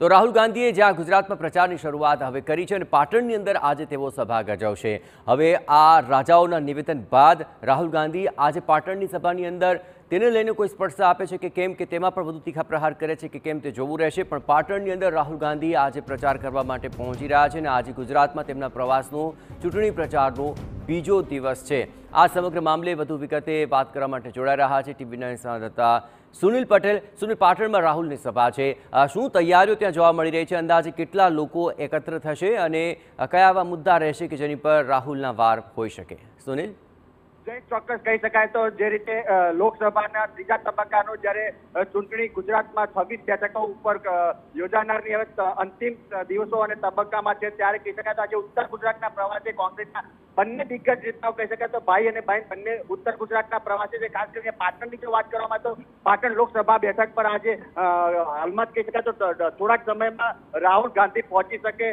તો રાહુલ ગાંધીએ જ્યાં ગુજરાતમાં પ્રચારની શરૂઆત હવે કરી છે અને પાટણની અંદર આજે તેઓ સભા ગજાવશે હવે આ રાજાઓના નિવેદન બાદ રાહુલ ગાંધી આજે પાટણની સભાની અંદર તેને લઈને કોઈ સ્પર્શ આપે છે કે કેમ કે તેમાં પણ વધુ તીખા પ્રહાર કરે છે કે કેમ તે જોવું રહેશે પણ પાટણની અંદર રાહુલ ગાંધી આજે પ્રચાર કરવા માટે પહોંચી રહ્યા છે અને આજે ગુજરાતમાં તેમના પ્રવાસનું ચૂંટણી પ્રચારનું બીજો દિવસ છે આ સમગ્ર મામલે વધુ વિગતે વાત કરવા માટે જોડાઈ રહ્યા છે ટીવીના સંવાદદાતા સુનિલ પટેલ સુનિલ પાટણમાં રાહુલની સભા છે શું તૈયારીઓ ત્યાં જોવા મળી રહી છે અંદાજે કેટલા લોકો એકત્ર થશે અને કયા આવા મુદ્દા રહેશે કે જેની પર રાહુલના વાર હોઈ શકે સુનિલ ચોક્કસ કહી શકાય તો જે રીતે લોકસભાના ત્રીજા તબક્કાનો જ્યારે ચૂંટણી ગુજરાતમાં છવ્વીસ બેઠકો ઉપર યોજાનારની હવે અંતિમ દિવસો અને તબક્કામાં છે ત્યારે કહી શકાય તો આજે ઉત્તર ગુજરાતના પ્રવાસે કોંગ્રેસના બંને દિગ્ગજ નેતાઓ કહી શકાય તો ભાઈ અને ભાઈ બંને ઉત્તર ગુજરાતના પ્રવાસે છે ખાસ કરીને પાટણની જો વાત કરવામાં તો પાટણ લોકસભા બેઠક પર આજે હાલમાં જ કહી શકાય તો થોડાક સમયમાં રાહુલ ગાંધી પહોંચી શકે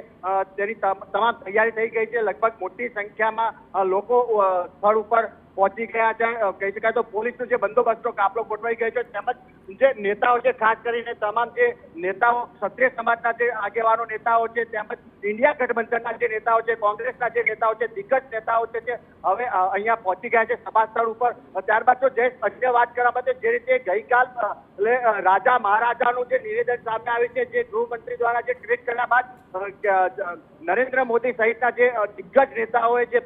તેની તમામ તૈયારી થઈ ગઈ છે લગભગ મોટી સંખ્યામાં લોકો સ્થળ ઉપર પહોંચી ગયા છે કહી શકાય તો પોલીસનો જે બંદોબસ્તનો કાફલો ગોઠવાઈ ગયો છે તેમજ જે નેતાઓ છે ખાસ કરીને તમામ જે નેતાઓ ક્ષત્રિય સમાજના જે આગેવાનો નેતાઓ છે તેમજ ઇન્ડિયા ગઠબંધનના જે નેતાઓ છે કોંગ્રેસના જે નેતાઓ છે દિગ્ગજ નેતાઓ છે તે હવે અહીંયા પહોંચી ગયા છે સભા સ્થળ ઉપર ત્યારબાદ જો જયેશ અન્ય વાત કરવા માટે જે રીતે ગઈકાલ એટલે રાજા મહારાજાનું જે નિવેદન સામે આવ્યું છે જે ગૃહમંત્રી દ્વારા જે ટ્વીટ કર્યા બાદ નરેન્દ્ર મોદી સહિતના જે દિગ્ગજ નેતાઓએ જે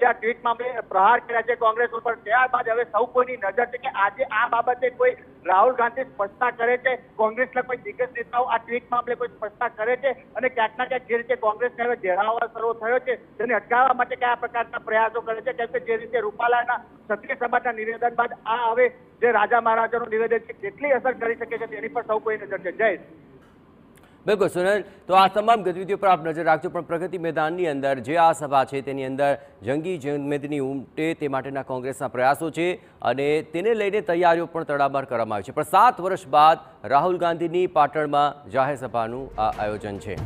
જે આ પ્રહાર કર્યા છે કોંગ્રેસ ઉપર ત્યારબાદ હવે સૌ કોઈની નજર છે કે આજે આ બાબતે કોઈ રાહુલ ગાંધી સ્પષ્ટતા કરે છે કોંગ્રેસના કોઈ દિગ્ગજ નેતાઓ આ ટ્વીટ મામલે કોઈ સ્પષ્ટતા કરે છે અને ક્યાંક ના ક્યાંક જે રીતે કોંગ્રેસને હવે ઘેરાવો શરૂ થયો છે તેને અટકાવવા માટે કયા પ્રકારના પ્રયાસો કરે છે કેમ કે જે રીતે રૂપાલાના ક્ષત્રિય સભાના નિવેદન બાદ આ હવે જે રાજા મહારાજાનું નિવેદન છે કેટલી અસર કરી શકે છે તેની પર સૌ કોઈ નજર છે જય બિલકુલ સુનલ તો આ તમામ ગતિવિધિઓ પર આપ નજર રાખજો પણ પ્રગતિ મેદાનની અંદર જે આ સભા છે તેની અંદર જંગી જનમેદની ઉમટે તે માટેના કોંગ્રેસના પ્રયાસો છે અને તેને લઈને તૈયારીઓ પણ તડામાર કરવામાં આવી છે પણ સાત વર્ષ બાદ રાહુલ ગાંધીની પાટણમાં જાહેર સભાનું આ આયોજન છે